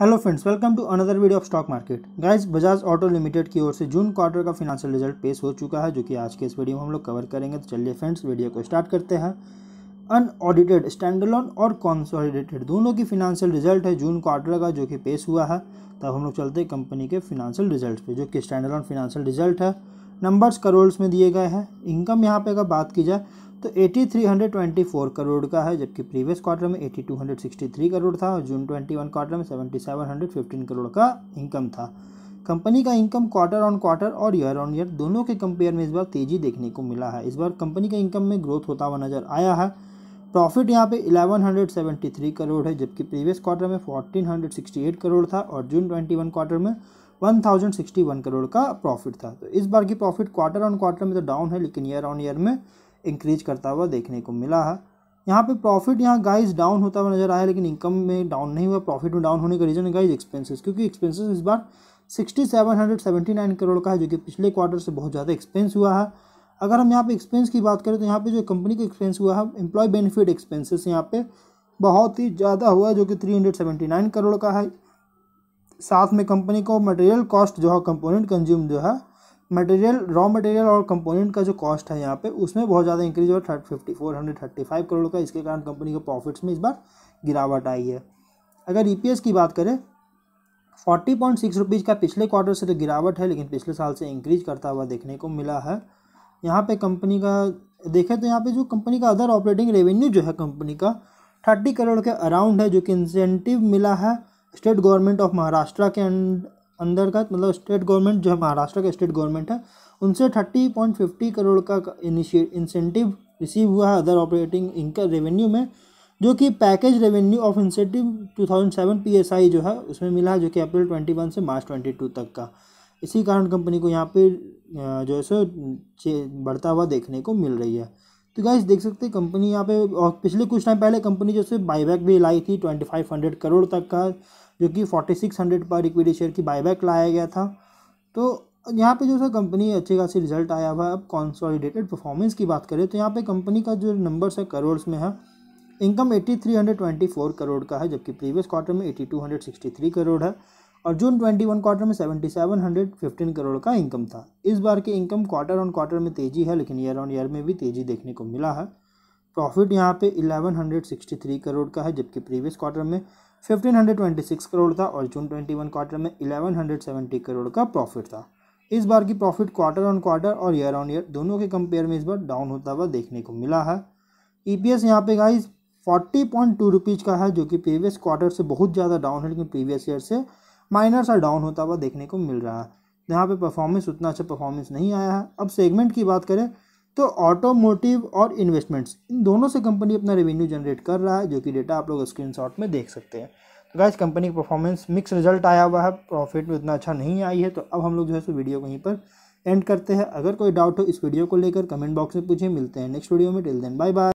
hello friends welcome to another video of stock market guys Bajaj auto limited की ओर से जून क्वार्टर का फिनेंशियल रिजल्ट पेश हो चुका है जो कि आज के इस वीडियो में हम लोग कवर करेंगे तो चलिए फ्रेंड्स वीडियो को स्टार्ट करते हैं अनऑडिटेड स्टैंडलोन और कॉन्सोलिडेटेड दोनों की फिनेंशियल रिजल्ट है जून क्वार्टर का जो कि पेश हुआ है तब हम लोग चलते हैं कंपनी के फिनेंशियल रिजल्ट पे जो कि स्टैंडलोन फिनेंशियल रिजल्ट है नंबर्स करोल्स में दिए गए हैं इनकम यहाँ पर अगर बात की जाए तो 8324 करोड़ का है जबकि प्रीवियस क्वार्टर में 8263 करोड़ था और जून 21 क्वार्टर में 7715 करोड़ का इनकम था कंपनी का इनकम क्वार्टर ऑन क्वार्टर और ईयर ऑन ईयर दोनों के कंपेयर में इस बार तेज़ी देखने को मिला है इस बार कंपनी का इनकम में ग्रोथ होता हुआ नजर आया है प्रॉफिट यहाँ पे 1173 करोड़ है जबकि प्रीवियस क्वार्टर में 1468 करोड़ था और जून 21 क्वार्टर में 1061 करोड़ का प्रॉफिट था तो इस बार की प्रॉफिट क्वार्टर ऑन क्वार्टर में तो डाउन है लेकिन ईयर ऑन ईयर में इंक्रीज करता हुआ देखने को मिला है यहाँ पे प्रॉफिट यहाँ गाइस डाउन होता हुआ नजर आया लेकिन इनकम में डाउन नहीं हुआ प्रॉफिट में डाउन होने का रीज़न है गाइस एक्सपेंसेस क्योंकि एक्सपेंसेस इस बार sixty seven hundred seventy nine crore का है जो कि पिछले क्वार्टर से बहुत ज़्यादा एक्सपेंस हुआ है अगर हम यहाँ पे एक्सपेंस की बात करें तो यहाँ पे जो कंपनी का एक्सपेंस हुआ है एम्प्लॉय बेनिफिट एक्सपेंसिस यहाँ पे बहुत ही ज़्यादा हुआ जो कि three hundred seventy nine crore का है साथ में कंपनी को मटेरियल कॉस्ट जो है कंपोनेंट कंज्यूम जो है मटेरियल रॉ मटेरियल और कंपोनेंट का जो कॉस्ट है यहाँ पे उसमें बहुत ज़्यादा इंक्रीज हुआ thirty fifty four hundred thirty five crore का इसके कारण कंपनी के प्रॉफिट्स में इस बार गिरावट आई है अगर ई e की बात करें फोर्टी पॉइंट सिक्स रुपीज़ का पिछले क्वार्टर से तो गिरावट है लेकिन पिछले साल से इंक्रीज करता हुआ देखने को मिला है यहाँ पे कंपनी का देखें तो यहाँ पे जो कंपनी का अदर ऑपरेटिंग रेवेन्यू जो है कंपनी का थर्टी करोड़ के अराउंड है जो कि इंसेंटिव मिला है स्टेट गवर्नमेंट ऑफ महाराष्ट्र के अंदर का मतलब स्टेट गवर्नमेंट जो है महाराष्ट्र का स्टेट गवर्नमेंट है उनसे थर्टी पॉइंट फिफ्टी करोड़ का इंसेंटिव रिसीव हुआ है अदर ऑपरेटिंग इनका रेवेन्यू में जो कि package revenue of incentive two thousand seven जो है उसमें मिला है जो कि अप्रैल ट्वेंटी से मार्च ट्वेंटी तक का इसी कारण कंपनी को यहाँ पे जो है सो बढ़ता हुआ देखने को मिल रही है तो गाइस देख सकते हैं कंपनी यहाँ पे और पिछले कुछ टाइम पहले कंपनी जैसे बाईबैक भी लाई थी ट्वेंटी फाइव हंड्रेड करोड़ तक का जो कि फोर्टी सिक्स हंड्रेड पर इक्विटी शेयर की बायबैक लाया गया था तो यहाँ पे जो है कंपनी अच्छे खासी रिजल्ट आया हुआ है अब कॉन्सॉलिडेटेड परफॉर्मेंस की बात करें तो यहाँ पे कंपनी का जो नंबर्स है करोड़ में है income three hundred twenty four crore का है जबकि प्रीवियस क्वार्टर में two hundred sixty three crore है और जून ट्वेंटी वन क्वार्टर में seventy seven hundred fifteen crore का इनकम था इस बार के इनकम क्वार्टर ऑन क्वार्टर में तेज़ी है लेकिन ईयर ऑन ईयर में भी तेज़ी देखने को मिला है प्रॉफिट यहाँ पे eleven hundred sixty three crore का है जबकि प्रीवियस क्वार्टर में 1526 करोड़ था और जून 21 क्वार्टर में 1170 करोड़ का प्रॉफिट था इस बार की प्रॉफिट क्वार्टर ऑन क्वार्टर और ईयर ऑन ईयर दोनों के कंपेयर में इस बार डाउन होता हुआ देखने को मिला है ई पी एस यहाँ पे guys forty point two rupees का है जो कि प्रीवियस क्वार्टर से बहुत ज़्यादा डाउन है लेकिन प्रीवियस ईयर से माइनर सा डाउन होता हुआ देखने को मिल रहा है यहाँ पे परफॉर्मेंस उतना अच्छा परफॉर्मेंस नहीं आया है अब सेगमेंट की बात करें तो ऑटोमोटिव और इन्वेस्टमेंट्स इन दोनों से कंपनी अपना रेवेन्यू जनरेट कर रहा है जो कि डेटा आप लोग स्क्रीनशॉट में देख सकते हैं तो गाइज कंपनी की परफॉर्मेंस मिक्स रिजल्ट आया हुआ है प्रॉफिट में उतना अच्छा नहीं आई है तो अब हम लोग जो है सो वीडियो कहीं पर एंड करते हैं अगर कोई डाउट हो इस वीडियो को लेकर कमेंट बॉक्स में पूछे मिलते हैं नेक्स्ट वीडियो में टिल देन बाय बाय